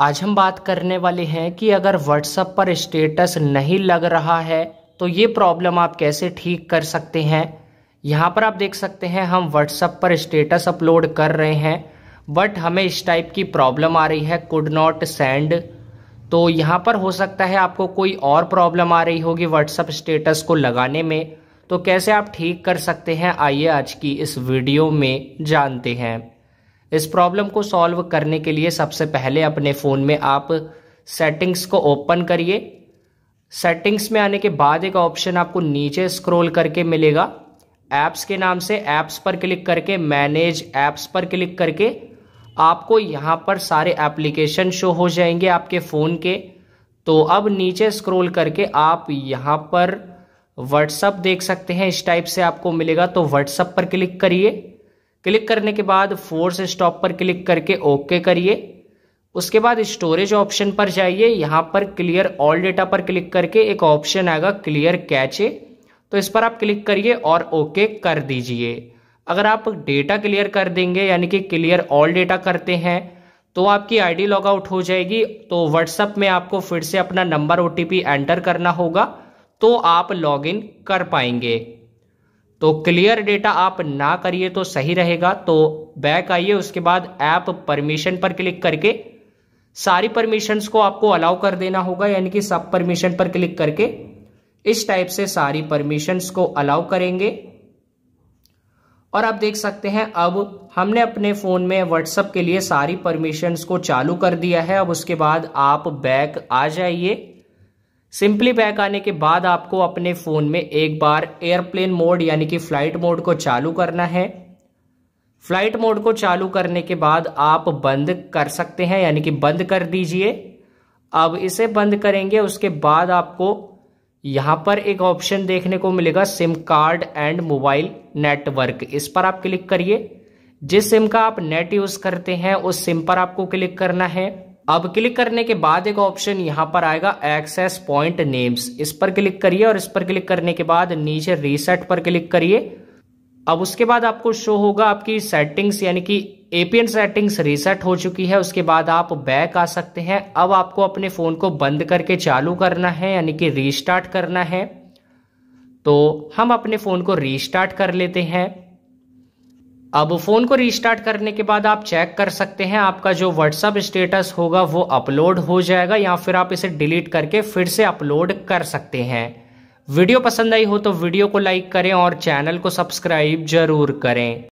आज हम बात करने वाले हैं कि अगर व्हाट्सएप पर स्टेटस नहीं लग रहा है तो ये प्रॉब्लम आप कैसे ठीक कर सकते हैं यहाँ पर आप देख सकते हैं हम व्हाट्सएप पर स्टेटस अपलोड कर रहे हैं बट हमें इस टाइप की प्रॉब्लम आ रही है कुड नॉट सेंड तो यहाँ पर हो सकता है आपको कोई और प्रॉब्लम आ रही होगी व्हाट्सएप स्टेटस को लगाने में तो कैसे आप ठीक कर सकते हैं आइए आज की इस वीडियो में जानते हैं इस प्रॉब्लम को सॉल्व करने के लिए सबसे पहले अपने फ़ोन में आप सेटिंग्स को ओपन करिए सेटिंग्स में आने के बाद एक ऑप्शन आपको नीचे स्क्रॉल करके मिलेगा ऐप्स के नाम से ऐप्स पर क्लिक करके मैनेज ऐप्स पर क्लिक करके आपको यहाँ पर सारे एप्लीकेशन शो हो जाएंगे आपके फ़ोन के तो अब नीचे स्क्रॉल करके आप यहाँ पर व्हाट्सअप देख सकते हैं इस टाइप से आपको मिलेगा तो व्हाट्सअप पर क्लिक करिए क्लिक करने के बाद फोर्स स्टॉप पर क्लिक करके ओके करिए उसके बाद स्टोरेज ऑप्शन पर जाइए यहाँ पर क्लियर ऑल डेटा पर क्लिक करके एक ऑप्शन आएगा क्लियर कैचे तो इस पर आप क्लिक करिए और ओके कर दीजिए अगर आप डेटा क्लियर कर देंगे यानी कि क्लियर ऑल डेटा करते हैं तो आपकी आईडी लॉग आउट हो जाएगी तो व्हाट्सअप में आपको फिर से अपना नंबर ओ एंटर करना होगा तो आप इन कर पाएंगे तो क्लियर डेटा आप ना करिए तो सही रहेगा तो बैक आइए उसके बाद ऐप परमिशन पर क्लिक करके सारी परमिशंस को आपको अलाउ कर देना होगा यानी कि सब परमिशन पर क्लिक करके इस टाइप से सारी परमिशंस को अलाउ करेंगे और आप देख सकते हैं अब हमने अपने फ़ोन में व्हाट्सअप के लिए सारी परमिशंस को चालू कर दिया है अब उसके बाद आप बैक आ जाइए सिंपली बैक आने के बाद आपको अपने फ़ोन में एक बार एयरप्लेन मोड यानी कि फ़्लाइट मोड को चालू करना है फ़्लाइट मोड को चालू करने के बाद आप बंद कर सकते हैं यानी कि बंद कर दीजिए अब इसे बंद करेंगे उसके बाद आपको यहाँ पर एक ऑप्शन देखने को मिलेगा SIM card and mobile network इस पर आप क्लिक करिए जिस सिम का आप नेट यूज़ करते हैं उस सिम पर आपको क्लिक करना है अब क्लिक करने के बाद एक ऑप्शन यहां पर आएगा एक्सेस पॉइंट नेम्स इस पर क्लिक करिए और इस पर क्लिक करने के बाद नीचे रीसेट पर क्लिक करिए अब उसके बाद आपको शो होगा आपकी सेटिंग्स यानी कि एपीएन सेटिंग्स रीसेट हो चुकी है उसके बाद आप बैक आ सकते हैं अब आपको अपने फ़ोन को बंद करके चालू करना है यानी कि रीस्टार्ट करना है तो हम अपने फ़ोन को रीस्टार्ट कर लेते हैं अब फ़ोन को रिस्टार्ट करने के बाद आप चेक कर सकते हैं आपका जो व्हाट्सअप स्टेटस होगा वो अपलोड हो जाएगा या फिर आप इसे डिलीट करके फिर से अपलोड कर सकते हैं वीडियो पसंद आई हो तो वीडियो को लाइक करें और चैनल को सब्सक्राइब जरूर करें